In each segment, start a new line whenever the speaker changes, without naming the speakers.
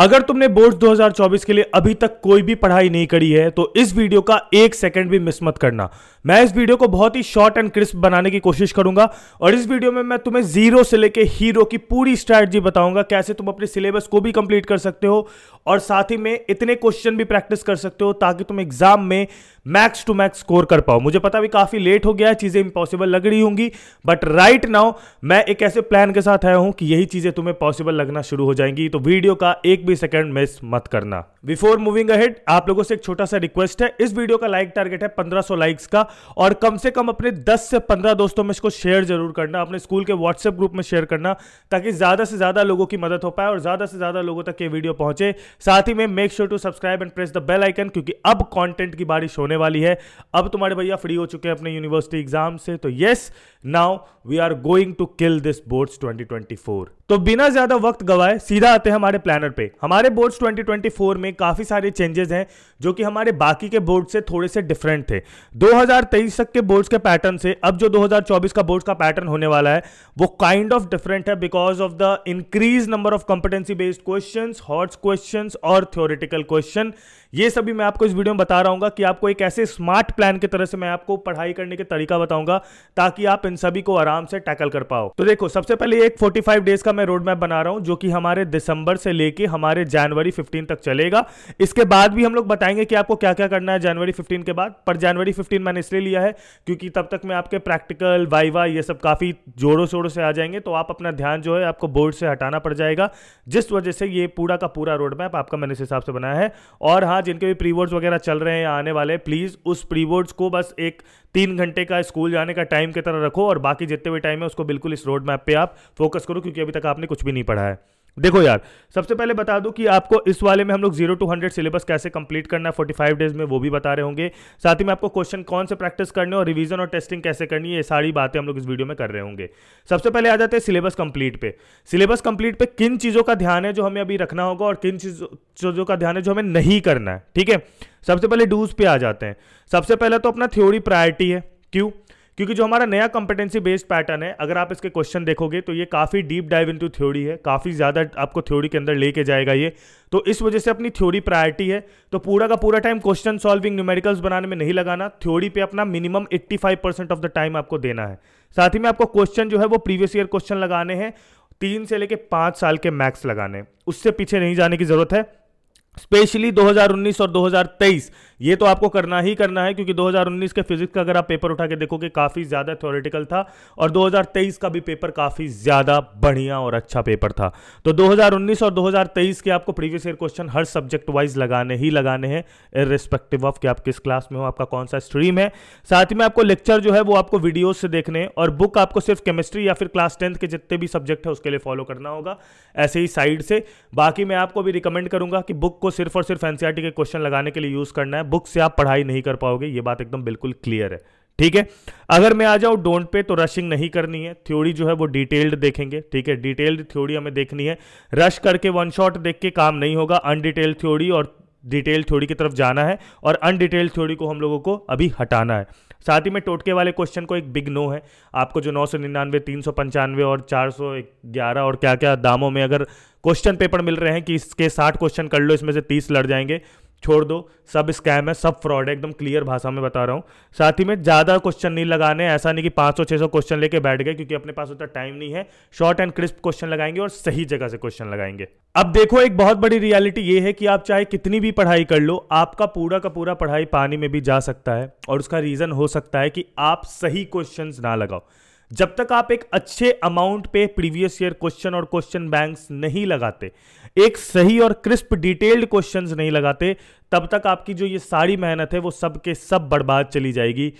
अगर तुमने बोर्ड 2024 के लिए अभी तक कोई भी पढ़ाई नहीं करी है तो इस वीडियो का एक सेकंड भी मिस मत करना मैं इस वीडियो को बहुत ही शॉर्ट एंड क्रिस्प बनाने की कोशिश करूंगा और इस वीडियो में मैं तुम्हें जीरो से लेके हीरो की पूरी स्ट्रैटी बताऊंगा कैसे तुम अपने सिलेबस को भी कंप्लीट कर सकते हो और साथ ही में इतने क्वेश्चन भी प्रैक्टिस कर सकते हो ताकि तुम एग्जाम में मैक्स टू मैक्स स्कोर कर पाओ मुझे पता भी काफ़ी लेट हो गया है चीज़ें इंपॉसिबल लग रही होंगी बट राइट नाउ मैं एक ऐसे प्लान के साथ आया हूं कि यही चीज़ें तुम्हें पॉसिबल लगना शुरू हो जाएंगी तो वीडियो का एक भी सेकंड मिस मत करना बिफोर मूविंग अहेड आप लोगों से एक छोटा सा रिक्वेस्ट है इस वीडियो का लाइक टारगेट है सौ लाइक्स का और कम से कम अपने दस से पंद्रह दोस्तों में इसको शेयर जरूर करना अपने स्कूल के व्हाट्सएप ग्रुप में शेयर करना ताकि ज़्यादा से ज़्यादा लोगों की मदद हो पाए और ज़्यादा से ज़्यादा लोगों तक ये वीडियो पहुंचे साथ ही में make sure to subscribe and press the bell icon क्योंकि अब कॉन्टेंट की बारिश होने होने वाली है अब तुम्हारे भैया फ्री हो चुके हैं अपने यूनिवर्सिटी एग्जाम से तो yes now we are going to kill this boards 2024 तो बिना ज्यादा वक्त गवाए सीधा आते हैं हमारे प्लानर पे हमारे बोर्ड्स 2024 में काफी सारे चेंजेस हैं जो कि हमारे बाकी के बोर्ड से थोड़े से डिफरेंट थे 2023 तक के बोर्ड्स के पैटर्न से अब जो 2024 का बोर्ड का पैटर्न होने वाला है वो काइंड ऑफ डिफरेंट है because of the increase number of competency based question HOTS question और थ्योरिटिकल क्वेश्चन ये सभी मैं आपको इस वीडियो में बता रहा हूँ कि आपको एक कैसे स्मार्ट प्लान के तरह से मैं आपको पढ़ाई करने के तरीका बताऊंगा ताकि आप इन सभी को आराम से टैकल कर पाओ तो देखो सबसे पहले एक 45 डेज का मैं रोड मैप बना रहा हूं जो कि हमारे दिसंबर से लेके हमारे जनवरी 15 तक चलेगा इसके बाद भी हम लोग बताएंगे कि आपको क्या क्या करना है जनवरी 15 के बाद पर जनवरी 15 मैंने इसलिए लिया है क्योंकि तब तक मैं आपके प्रैक्टिकल वाइवा ये सब काफ़ी जोरों शोरों से आ जाएंगे तो आप अपना ध्यान जो है आपको बोर्ड से हटाना पड़ जाएगा जिस वजह से ये पूरा का पूरा रोड मैप आपका मैंने इस हिसाब से बनाया है और हाँ जिनके भी प्रीवर्ड्स वगैरह चल रहे हैं आने वाले प्लीज प्लीज़ उस प्री बोर्ड्स को बस एक तीन घंटे का स्कूल जाने का टाइम की तरह रखो और बाकी जितने भी टाइम है उसको बिल्कुल इस रोड मैप पर आप फोकस करो क्योंकि अभी तक आपने कुछ भी नहीं पढ़ा है देखो यार सबसे पहले बता दूं कि आपको इस वाले में हम लोग जीरो टू हंड्रेड सिलेबस कैसे कंप्लीट करना है फाइव डेज में वो भी बता रहे होंगे साथ ही मैं आपको क्वेश्चन कौन से प्रैक्टिस करने और रिवीजन और टेस्टिंग कैसे करनी है ये सारी बातें हम लोग इस वीडियो में कर रहे होंगे सबसे पहले आ जाते हैं सिलेबस कंप्लीट पे सिलेबस कंप्लीट पे किन चीज़ों का ध्यान है जो हमें अभी रखना होगा और किन चीज़ों का ध्यान है जो हमें नहीं करना है ठीक है सबसे पहले डूज पे आ जाते हैं सबसे पहले तो अपना थ्योरी प्रायोरिटी है क्यों क्योंकि जो हमारा नया कॉम्पिटेंसी बेस्ड पैटर्न है अगर आप इसके क्वेश्चन देखोगे तो ये काफ़ी डीप डाइव टू थ्योरी है काफ़ी ज़्यादा आपको थ्योरी के अंदर लेके जाएगा ये तो इस वजह से अपनी थ्योरी प्रायोरिटी है तो पूरा का पूरा टाइम क्वेश्चन सॉल्विंग न्यूमेरिकल्स बनाने में नहीं लगाना थ्योरी पे अपना minimum 85 percent of the time आपको देना है साथ ही में आपको क्वेश्चन जो है वो प्रीवियस ईयर क्वेश्चन लगाने हैं तीन से लेकर पांच साल के मैक्स लगाने उससे पीछे नहीं जाने की ज़रूरत है स्पेशली 2019 और 2023 ये तो आपको करना ही करना है क्योंकि 2019 के फिजिक्स का अगर आप पेपर उठा के देखोगे काफ़ी ज़्यादा थ्योरेटिकल था और 2023 का भी पेपर काफ़ी ज़्यादा बढ़िया और अच्छा पेपर था तो 2019 और 2023 के आपको प्रीवियस ईयर क्वेश्चन हर सब्जेक्ट वाइज लगाने ही लगाने हैं रिस्पेक्टिव ऑफ कि आप किस क्लास में हो आपका कौन सा स्ट्रीम है साथ ही में आपको लेक्चर जो है वो आपको वीडियोज से देखने और बुक आपको सिर्फ केमिस्ट्री या फिर क्लास टेंथ के जितने भी सब्जेक्ट है उसके लिए फॉलो करना होगा ऐसे ही साइड से बाकी मैं आपको भी रिकमेंड करूंगा कि बुक को सिर्फ और सिर्फ एनसीआर e के क्वेश्चन लगाने के लिए यूज़ करना है बुक से आप पढ़ाई नहीं कर पाओगे ये बात एकदम बिल्कुल क्लियर है ठीक है अगर मैं आ जाऊं डोंट पे तो रशिंग नहीं करनी है थ्योरी जो है वो डिटेल्ड देखेंगे ठीक है डिटेल्ड थ्योरी हमें देखनी है रश करके वन शॉट देख के काम नहीं होगा अनडिटेल्ड थ्योरी और डिटेल थ्योरी की तरफ जाना है और अनडिटेल थ्योरी को हम लोगों को अभी हटाना है साथ ही में टोटके वाले क्वेश्चन को एक बिग नो है आपको जो नौ सौ निन्यानवे तीन सौ पंचानवे और चार सौ ग्यारह और क्या क्या दामों में अगर क्वेश्चन पेपर मिल रहे हैं कि इसके साठ क्वेश्चन कर लो इसमें से तीस लड़ जाएंगे छोड़ दो सब स्कैम है सब फ्रॉड है एकदम क्लियर भाषा में बता रहा हूँ साथ ही में ज़्यादा क्वेश्चन नहीं लगाने ऐसा नहीं कि 500 सौ क्वेश्चन लेके बैठ गए क्योंकि अपने पास उतना टाइम नहीं है शॉर्ट एंड क्रिस्प क्वेश्चन लगाएंगे और सही जगह से क्वेश्चन लगाएंगे अब देखो एक बहुत बड़ी रियलिटी ये है कि आप चाहे कितनी भी पढ़ाई कर लो आपका पूरा का पूरा पढ़ाई पानी में भी जा सकता है और उसका रीज़न हो सकता है कि आप सही क्वेश्चन ना लगाओ जब तक आप एक अच्छे अमाउंट पे प्रीवियस ईयर क्वेश्चन और क्वेश्चन बैंक्स नहीं लगाते एक सही और क्रिस्प डिटेल्ड क्वेश्चन नहीं लगाते तब तक आपकी जो ये सारी मेहनत है वो सब के सब बर्बाद चली जाएगी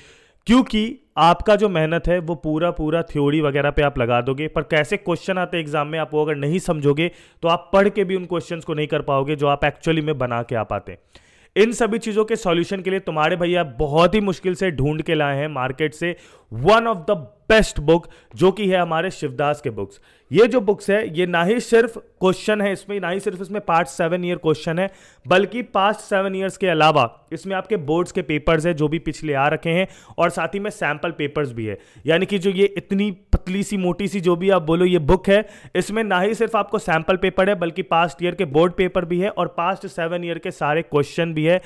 क्योंकि आपका जो मेहनत है वो पूरा पूरा थ्योरी वगैरह पे आप लगा दोगे पर कैसे क्वेश्चन आते एग्जाम में आप वो अगर नहीं समझोगे तो आप पढ़ के भी उन क्वेश्चंस को नहीं कर पाओगे जो आप एक्चुअली में बना के आ पाते इन सभी चीज़ों के सॉल्यूशन के लिए तुम्हारे भैया बहुत ही मुश्किल से ढूंढ के लाए हैं मार्केट से one of the best book जो कि है हमारे शिवदास के बुक्स ये जो बुक्स है ये ना ही सिर्फ क्वेश्चन है इसमें ना ही सिर्फ इसमें पास्ट सेवन ईयर क्वेश्चन है बल्कि पास्ट सेवन ईयर्स के अलावा इसमें आपके बोर्ड्स के पेपर्स है जो भी पिछले आ रखे हैं और साथ ही में सैम्पल पेपर्स भी है यानी कि जो ये इतनी पतली सी मोटी सी जो भी आप बोलो ये बुक है इसमें ना ही सिर्फ आपको सैम्पल पेपर है बल्कि पास्ट ईयर के बोर्ड पेपर भी है और पास्ट सेवन ईयर के सारे क्वेश्चन भी है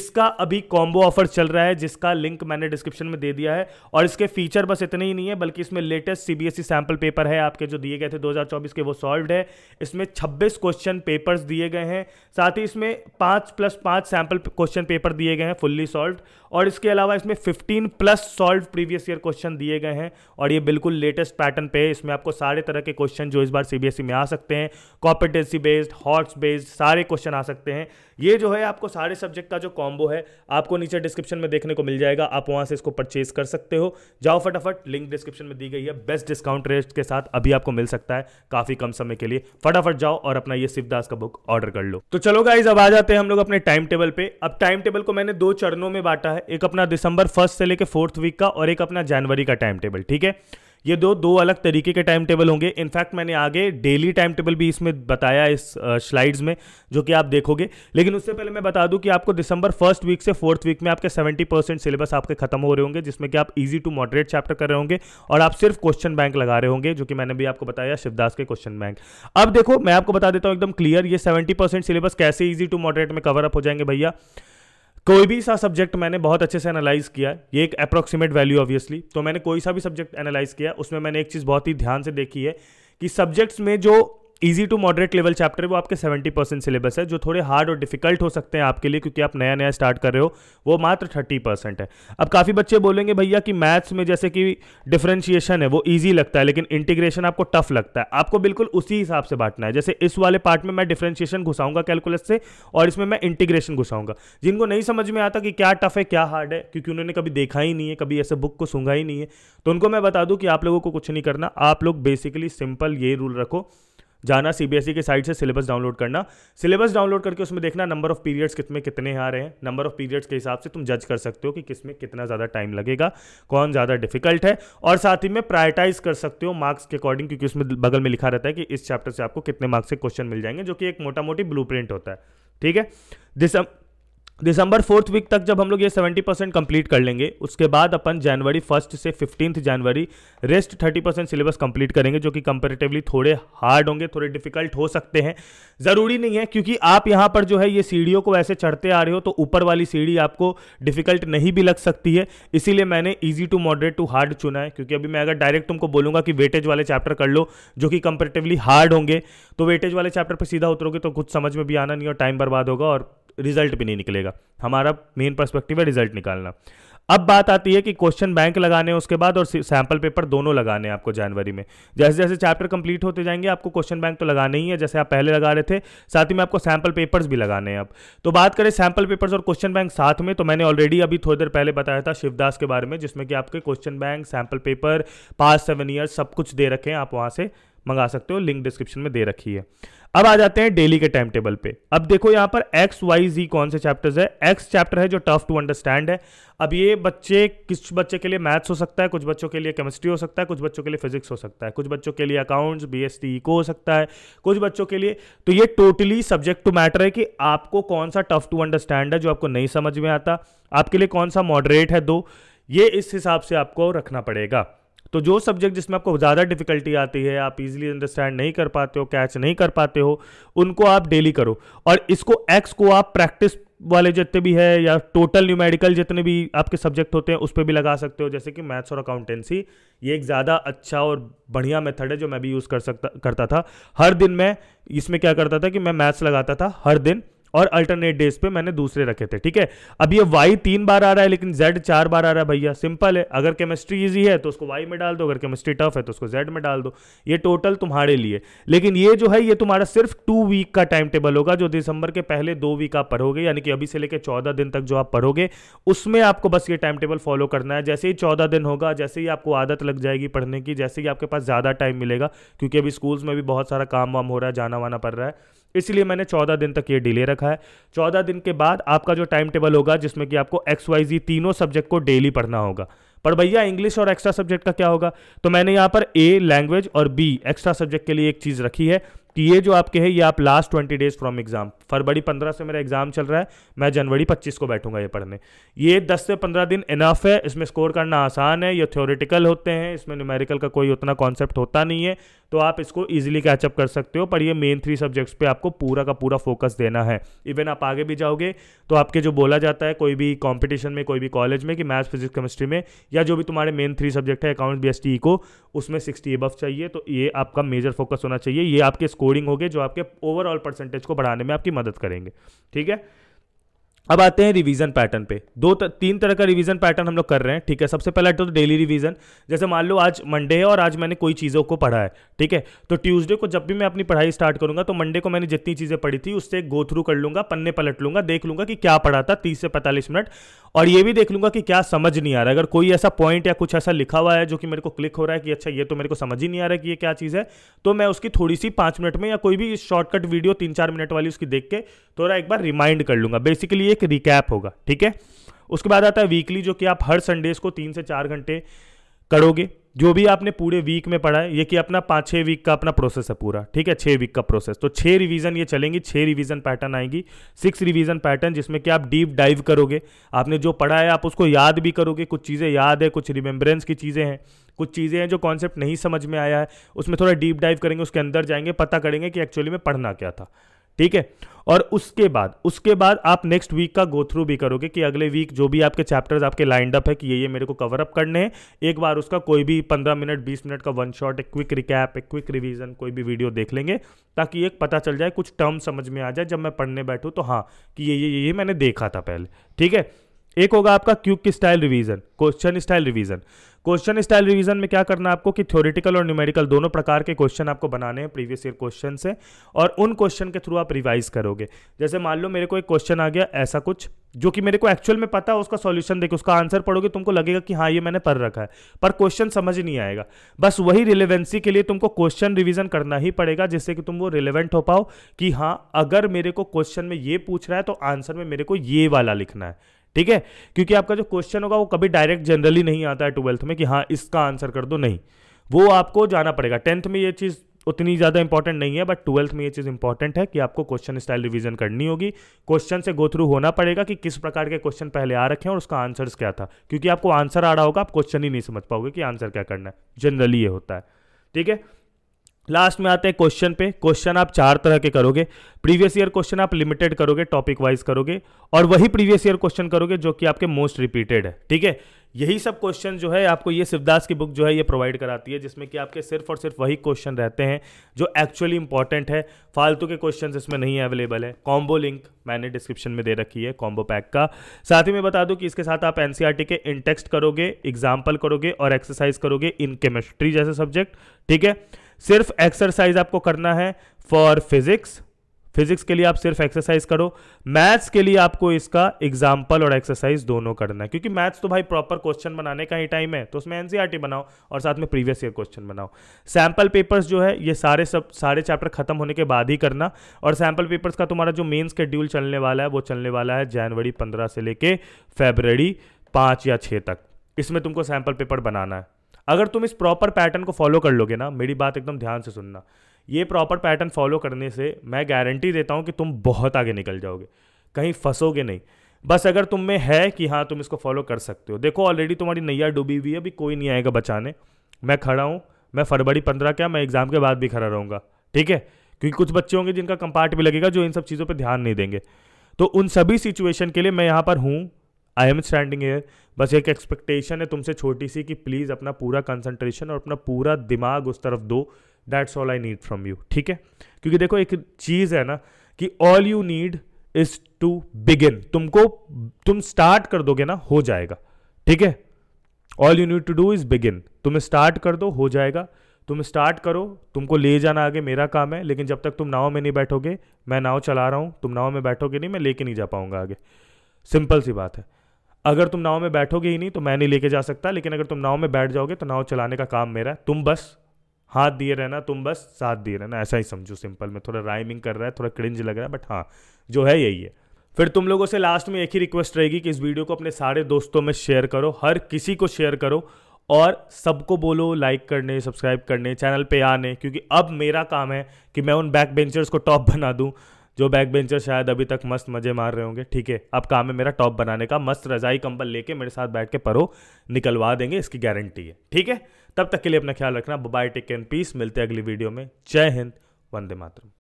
इसका अभी कॉम्बो ऑफर चल रहा है जिसका लिंक मैंने डिस्क्रिप्शन में दे दिया है और इसके फीचर बस इतने ही नहीं है नहीं है बल्कि इसमें लेटेस्ट सीबीएसई सैम्पल पेपर है आपके जो दिए गए थे 2024 के वो सॉल्व्ड है इसमें 26 क्वेश्चन पेपर्स दिए गए हैं साथ ही इसमें पाँच प्लस पाँच सैम्पल क्वेश्चन पेपर दिए गए हैं फुल्ली सॉल्व और इसके अलावा इसमें 15 plus solve previous year question दिए गए हैं और ये बिल्कुल लेटेस्ट पैटर्न पे इसमें आपको सारे तरह के क्वेश्चन जो इस बार सी e में आ सकते हैं कॉम्पिटेंसी बेस्ड हॉट्स बेस्ड सारे क्वेश्चन आ सकते हैं ये जो है आपको सारे सब्जेक्ट का जो कॉम्बो है आपको नीचे डिस्क्रिप्शन में देखने को मिल जाएगा आप वहां से इसको परचेज कर सकते हो जाओ फटाफट लिंक डिस्क्रिप्शन में दी गई है बेस्ट डिस्काउंट रेट के साथ अभी आपको मिल सकता है काफ़ी कम समय के लिए फटाफट जाओ और अपना ये शिवदास का बुक ऑर्डर कर लो तो चलो गाइज अब आ जाते हैं हम लोग अपने टाइम टेबल पे अब टाइम टेबल को मैंने दो चरणों में बांटा है एक अपना दिसंबर फर्स्ट से लेकर फोर्थ वीक का और एक अपना जनवरी का टाइम टेबल ठीक है ये दो दो अलग तरीके के टाइम टेबल होंगे इनफैक्ट मैंने आगे डेली टाइम टेबल भी इसमें बताया इस स्लाइड्स में जो कि आप देखोगे लेकिन उससे पहले मैं बता दूं कि आपको दिसंबर फर्स्ट वीक से फोर्थ वीक में आपके 70 परसेंट सिलेबस आपके खत्म हो रहे होंगे जिसमें कि आप इजी टू मॉडरेट चैप्टर कर रहे होंगे और आप सिर्फ क्वेश्चन बैंक लगा रहे होंगे जो कि मैंने भी आपको बताया शिवदास के क्वेश्चन बैंक अब देखो मैं आपको बता देता हूँ एकदम क्लियर ये सेवेंटी सिलेबस कैसे ईजी टू मॉडरेट में कवर अप हो जाएंगे भैया कोई भी सा सब्जेक्ट मैंने बहुत अच्छे से एनालाइज किया ये एक अप्रोक्सीमेट वैल्यू ऑब्वियसली तो मैंने कोई सा भी सब्जेक्ट एनालाइज किया उसमें मैंने एक चीज़ बहुत ही ध्यान से देखी है कि सब्जेक्ट्स में जो easy to moderate level chapter वो आपके 70 परसेंट सिलेबस है जो थोड़े हार्ड और डिफिकल्ट हो सकते हैं आपके लिए क्योंकि आप नया नया स्टार्ट कर रहे हो वो मात्र 30 परसेंट है अब काफ़ी बच्चे बोलेंगे भैया कि मैथ्स में जैसे कि डिफ्रेंशिएशन है वो ईजी लगता है लेकिन इंटीग्रेशन आपको टफ लगता है आपको बिल्कुल उसी हिसाब से बांटना है जैसे इस वाले पार्ट में मैं डिफ्रेंशिएशन घुसाऊंगा कैलकुलस से और इसमें मैं इंटीग्रेशन घुसाऊंगा जिनको नहीं समझ में आता कि क्या टफ है क्या हार्ड है क्योंकि उन्होंने कभी देखा ही नहीं है कभी ऐसे बुक को सूंघा ही नहीं है तो उनको मैं बता दूँ कि आप लोगों को कुछ नहीं करना आप लोग बेसिकली सिंपल ये रूल रखो जाना सीबीएसई की साइट से सिलेबस डाउनलोड करना सिलेबस डाउनलोड करके उसमें देखना नंबर ऑफ पीरियड्स कितने कितने आ रहे हैं नंबर ऑफ पीरियड्स के हिसाब से तुम जज कर सकते हो कि किस में कितना ज़्यादा टाइम लगेगा कौन ज़्यादा डिफिकल्ट है और साथ ही में प्रायटाइज कर सकते हो मार्क्स के अकॉर्डिंग क्योंकि उसमें बगल में लिखा रहता है कि इस चैप्टर से आपको कितने मार्क्स के क्वेश्चन मिल जाएंगे जो कि एक मोटा मोटी ब्लू होता है ठीक है दिसंबर दिसंबर फोर्थ वीक तक जब हम लोग ये सेवेंटी परसेंट कंप्लीट कर लेंगे उसके बाद अपन जनवरी फर्स्ट से फिफ्टींथ जनवरी rest thirty percent syllabus complete करेंगे जो कि कंपेरेटिवली थोड़े हार्ड होंगे थोड़े डिफिकल्ट हो सकते हैं ज़रूरी नहीं है क्योंकि आप यहाँ पर जो है ये सीढ़ियों को ऐसे चढ़ते आ रहे हो तो ऊपर वाली सीढ़ी आपको डिफिकल्ट नहीं भी लग सकती है इसीलिए मैंने easy to moderate to hard चुना है क्योंकि अभी मैं अगर डायरेक्ट तुमको बोलूंगा कि वेटेज वाले चैप्टर कर लो जो कि कंपेरेटिवली हार्ड होंगे तो वेटेज वाले चैप्टर पर सीधा उतरोगे तो कुछ समझ में भी आना नहीं और टाइम बर्बाद होगा और रिजल्ट भी नहीं निकलेगा हमारा मेन परस्पेक्टिव है रिजल्ट निकालना अब बात आती है कि क्वेश्चन बैंक लगाने उसके बाद और सैंपल पेपर दोनों लगाने हैं आपको जनवरी में जैसे जैसे चैप्टर कंप्लीट होते जाएंगे आपको क्वेश्चन बैंक तो लगाने ही है जैसे आप पहले लगा रहे थे साथ ही में आपको सैंपल पेपर्स भी लगाने हैं अब तो बात करें सैंपल पेपर्स और क्वेश्चन बैंक साथ में तो मैंने ऑलरेडी अभी थोड़ी देर पहले बताया था शिवदास के बारे में जिसमें कि आपके question bank sample paper past seven year सब कुछ दे रखे हैं आप वहाँ से मंगा सकते हो लिंक डिस्क्रिप्शन में दे रखी है अब आ जाते हैं डेली के टाइम टेबल पे अब देखो यहाँ पर एक्स वाई जी कौन से चैप्टर्स है एक्स चैप्टर है जो टफ टू अंडरस्टैंड है अब ये बच्चे किस बच्चे के लिए मैथ्स हो सकता है कुछ बच्चों के लिए केमिस्ट्री हो सकता है कुछ बच्चों के लिए फिजिक्स हो सकता है कुछ बच्चों के लिए accounts B S T eco हो सकता है कुछ बच्चों के लिए तो ये टोटली सब्जेक्ट टू मैटर है कि आपको कौन सा टफ टू अंडरस्टैंड है जो आपको नहीं समझ में आता आपके लिए कौन सा मॉडरेट है दो ये इस हिसाब से आपको रखना पड़ेगा तो जो सब्जेक्ट जिसमें आपको ज़्यादा डिफिकल्टी आती है आप इजीली अंडरस्टैंड नहीं कर पाते हो कैच नहीं कर पाते हो उनको आप डेली करो और इसको एक्स को आप प्रैक्टिस वाले जितने भी है या टोटल न्यूमेडिकल जितने भी आपके सब्जेक्ट होते हैं उस पर भी लगा सकते हो जैसे कि मैथ्स और अकाउंटेंसी ये एक ज़्यादा अच्छा और बढ़िया मेथड है जो मैं भी यूज़ कर सकता करता था हर दिन मैं इसमें क्या करता था कि मैं मैथ्स लगाता था हर दिन और अल्टरनेट डेज पे मैंने दूसरे रखे थे ठीक है अब ये वाई तीन बार आ रहा है लेकिन जेड चार बार आ रहा है भैया सिंपल है अगर केमिस्ट्री ईजी है तो उसको वाई में डाल दो अगर केमिस्ट्री टफ है तो उसको जेड में डाल दो ये टोटल तुम्हारे लिए लेकिन ये जो है ये तुम्हारा सिर्फ टू वीक का टाइम टेबल होगा जो दिसंबर के पहले दो वीक आप पढ़ोगे यानी कि अभी से लेकर चौदह दिन तक जो आप पढ़ोगे उसमें आपको बस ये टाइम टेबल फॉलो करना है जैसे ही चौदह दिन होगा जैसे ही आपको आदत लग जाएगी पढ़ने की जैसे ही आपके पास ज़्यादा टाइम मिलेगा क्योंकि अभी स्कूल्स में भी बहुत सारा काम वाम हो रहा है जाना वाना पड़ रहा है इसलिए मैंने चौदह दिन तक ये डिले रखा है चौदह दिन के बाद आपका जो टाइम टेबल होगा जिसमें कि आपको एक्स वाई जी तीनों सब्जेक्ट को डेली पढ़ना होगा पर भैया इंग्लिश और एक्स्ट्रा सब्जेक्ट का क्या होगा तो मैंने यहाँ पर ए लैंग्वेज और बी एक्स्ट्रा सब्जेक्ट के लिए एक चीज़ रखी है कि ये जो आपके है ये आप last twenty days from exam फरवरी पंद्रह से मेरा एग्जाम चल रहा है मैं जनवरी पच्चीस को बैठूंगा ये पढ़ने ये दस से पंद्रह दिन इनफ है इसमें स्कोर करना आसान है ये थ्योरेटिकल होते हैं इसमें न्यूमेरिकल का कोई उतना कॉन्सेप्ट होता नहीं है तो आप इसको ईजिली कैचअप कर सकते हो पर ये मेन थ्री सब्जेक्ट्स पे आपको पूरा का पूरा फोकस देना है इवन आप आगे भी जाओगे तो आपके जो बोला जाता है कोई भी कॉम्पिटिशन में कोई भी कॉलेज में कि मैथ्स फिजिक्स केमिस्ट्री में या जो भी तुम्हारे मेन थ्री सब्जेक्ट है अकाउंट बी एस टी को उसमें सिक्सटी एबव चाहिए तो ये आपका मेजर फोकस होना चाहिए ये आपके स्कोरिंग होगी जो आपके ओवरऑल परसेंटेज को बढ़ाने में आपकी मदद करेंगे ठीक है अब आते हैं रिवीजन पैटर्न पे दो तीन तरह का रिवीजन पैटर्न हम लोग कर रहे हैं ठीक है सबसे पहला तो डेली रिवीजन जैसे मान लो आज मंडे है और आज मैंने कोई चीज़ों को पढ़ा है ठीक है तो ट्यूसडे को जब भी मैं अपनी पढ़ाई स्टार्ट करूंगा तो मंडे को मैंने जितनी चीज़ें पढ़ी थी उससे गो थ्रू कर लूंगा पन्ने पलट लूंगा देख लूंगा कि क्या पढ़ा था तीस से पैंतालीस मिनट और ये भी देख लूंगा कि क्या समझ नहीं आ रहा अगर कोई ऐसा पॉइंट या कुछ ऐसा लिखा हुआ है जो कि मेरे को क्लिक हो रहा है कि अच्छा ये तो मेरे को समझ ही नहीं आ रहा है कि ये क्या चीज़ है तो मैं उसकी थोड़ी सी पाँच मिनट में या कोई भी शॉर्टकट वीडियो तीन चार मिनट वाली उसकी देख के थोड़ा एक बार रिमाइंड कर लूंगा बेसिकली ये एक रिकैप होगा ठीक है उसके बाद आता है वीकली जो कि आप हर संडेज को तीन से चार घंटे करोगे जो भी आपने पूरे वीक में पढ़ा है ये कि अपना पाँच छः वीक का अपना प्रोसेस है पूरा ठीक है छः वीक का प्रोसेस तो छः रिवीजन ये चलेंगी छः रिवीजन पैटर्न आएगी सिक्स रिवीजन पैटर्न जिसमें कि आप डीप डाइव करोगे आपने जो पढ़ा है आप उसको याद भी करोगे कुछ चीज़ें याद है कुछ रिमेम्बरेंस की चीज़ें हैं कुछ चीज़ें हैं जो कॉन्सेप्ट नहीं समझ में आया है उसमें थोड़ा डीप डाइव करेंगे उसके अंदर जाएंगे पता करेंगे कि एक्चुअली में पढ़ना क्या था ठीक है और उसके बाद उसके बाद आप नेक्स्ट वीक का गो थ्रू भी करोगे कि अगले वीक जो भी आपके चैप्टर्स आपके लाइंड अप है कि ये ये मेरे को कवर अप करने हैं एक बार उसका कोई भी पंद्रह मिनट बीस मिनट का वन शॉट एक क्विक रिकैप एक क्विक रिवीजन कोई भी वीडियो देख लेंगे ताकि एक पता चल जाए कुछ टर्म समझ में आ जाए जब मैं पढ़ने बैठूँ तो हाँ कि ये ये ये मैंने देखा था पहले ठीक है एक होगा आपका क्यूब की style revision question style revision question style revision में क्या करना है आपको कि थ्योरेटिकल और न्यूमेरिकल दोनों प्रकार के क्वेश्चन आपको बनाने हैं प्रीवियस ईयर क्वेश्चन से और उन क्वेश्चन के थ्रू आप रिवाइज करोगे जैसे मान लो मेरे को एक क्वेश्चन आ गया ऐसा कुछ जो कि मेरे को एक्चुअल में पता है उसका सॉल्यूशन देखो उसका आंसर पढ़ोगे तुमको लगेगा कि हाँ ये मैंने पढ़ रखा है पर क्वेश्चन समझ नहीं आएगा बस वही रिलेवेंसी के लिए तुमको क्वेश्चन रिवीजन करना ही पड़ेगा जिससे कि तुम वो रिलेवेंट हो पाओ कि हाँ अगर मेरे को क्वेश्चन में ये पूछ रहा है तो आंसर में मेरे को ये वाला लिखना है ठीक है क्योंकि आपका जो क्वेश्चन होगा वो कभी डायरेक्ट जनरली नहीं आता है ट्वेल्थ में कि हाँ इसका आंसर कर दो नहीं वो आपको जाना पड़ेगा टेंथ में ये चीज़ उतनी ज़्यादा इंपॉर्टेंट नहीं है बट ट्वेल्थ में ये चीज़ इंपॉर्टेंट है कि आपको क्वेश्चन स्टाइल रिवीजन करनी होगी क्वेश्चन से गो थ्रू होना पड़ेगा कि किस प्रकार के क्वेश्चन पहले आ रखे हैं और उसका आंसर्स क्या था क्योंकि आपको आंसर आ रहा होगा आप क्वेश्चन ही नहीं समझ पाओगे कि आंसर क्या करना है जनरली ये होता है ठीक है लास्ट में आते हैं क्वेश्चन पे क्वेश्चन आप चार तरह के करोगे प्रीवियस ईयर क्वेश्चन आप लिमिटेड करोगे टॉपिक वाइज करोगे और वही प्रीवियस ईयर क्वेश्चन करोगे जो कि आपके मोस्ट रिपीटेड है ठीक है यही सब क्वेश्चन जो है आपको ये शिवदास की बुक जो है ये प्रोवाइड कराती है जिसमें कि आपके सिर्फ और सिर्फ वही क्वेश्चन रहते हैं जो एक्चुअली इंपॉर्टेंट है फालतू के क्वेश्चन इसमें नहीं अवेलेबल है कॉम्बो लिंक मैंने डिस्क्रिप्शन में दे रखी है कॉम्बो पैक का साथ ही मैं बता दूं कि इसके साथ आप एनसीआरटी e के इंटेक्स्ट करोगे एग्जाम्पल करोगे और एक्सरसाइज करोगे इन केमिस्ट्री जैसे सब्जेक्ट ठीक है सिर्फ एक्सरसाइज आपको करना है फॉर फिजिक्स फिजिक्स के लिए आप सिर्फ एक्सरसाइज करो मैथ्स के लिए आपको इसका एग्जाम्पल और एक्सरसाइज दोनों करना है क्योंकि मैथ्स तो भाई प्रॉपर क्वेश्चन बनाने का ही टाइम है तो उसमें एनसीईआरटी e बनाओ और साथ में प्रीवियस ईयर क्वेश्चन बनाओ सैम्पल पेपर्स जो है ये सारे सब सारे चैप्टर खत्म होने के बाद ही करना और सैम्पल पेपर्स का तुम्हारा जो मेन स्केड्यूल चलने वाला है वो चलने वाला है जनवरी पंद्रह से लेके फेबररी पाँच या छः तक इसमें तुमको सैम्पल पेपर बनाना है अगर तुम इस प्रॉपर पैटर्न को फॉलो कर लोगे ना मेरी बात एकदम ध्यान से सुनना ये प्रॉपर पैटर्न फॉलो करने से मैं गारंटी देता हूँ कि तुम बहुत आगे निकल जाओगे कहीं फंसोगे नहीं बस अगर तुम में है कि हाँ तुम इसको फॉलो कर सकते हो देखो ऑलरेडी तुम्हारी नैया डूबी हुई है अभी कोई नहीं आएगा बचाने मैं खड़ा हूँ मैं फरवरी पंद्रह क्या मैं एग्ज़ाम के बाद भी खड़ा रहूँगा ठीक है क्योंकि कुछ बच्चे होंगे जिनका कंपार्ट भी लगेगा जो इन सब चीज़ों पर ध्यान नहीं देंगे तो उन सभी सिचुएशन के लिए मैं यहाँ पर हूँ आई एम स्टैंडिंग हेयर बस एक एक्सपेक्टेशन है तुमसे छोटी सी कि प्लीज़ अपना पूरा कंसंट्रेशन और अपना पूरा दिमाग उस तरफ दो that's all I need from you ठीक है क्योंकि देखो एक चीज़ है ना कि all you need is to begin तुमको तुम स्टार्ट कर दोगे ना हो जाएगा ठीक है all you need to do is begin तुम स्टार्ट कर दो हो जाएगा तुम स्टार्ट करो तुमको ले जाना आगे मेरा काम है लेकिन जब तक तुम नाव में नहीं बैठोगे मैं नाव चला रहा हूँ तुम नाव में बैठोगे नहीं मैं लेके नहीं जा पाऊंगा आगे सिंपल सी बात है अगर तुम नाव में बैठोगे ही नहीं तो मैं नहीं लेके जा सकता लेकिन अगर तुम नाव में बैठ जाओगे तो नाव चलाने का काम मेरा है तुम बस हाथ दिए रहना तुम बस साथ दिए रहना ऐसा ही समझो सिंपल में थोड़ा राइमिंग कर रहा है थोड़ा क्रिंज लग रहा है बट हाँ जो है यही है फिर तुम लोगों से लास्ट में एक ही रिक्वेस्ट रहेगी कि इस वीडियो को अपने सारे दोस्तों में शेयर करो हर किसी को शेयर करो और सबको बोलो लाइक करने सब्सक्राइब करने चैनल पे आने क्योंकि अब मेरा काम है कि मैं उन बैक बेंचर्स को टॉप बना दूँ जो बैक बेंचर शायद अभी तक मस्त मजे मार रहे होंगे ठीक है अब काम है मेरा टॉप बनाने का मस्त रजाई कंबल लेके मेरे साथ बैठ के परो निकलवा देंगे इसकी गारंटी है ठीक है तब तक के लिए अपना ख्याल रखना बाय टेक एंड पीस मिलते हैं अगली वीडियो में जय हिंद वंदे मातरम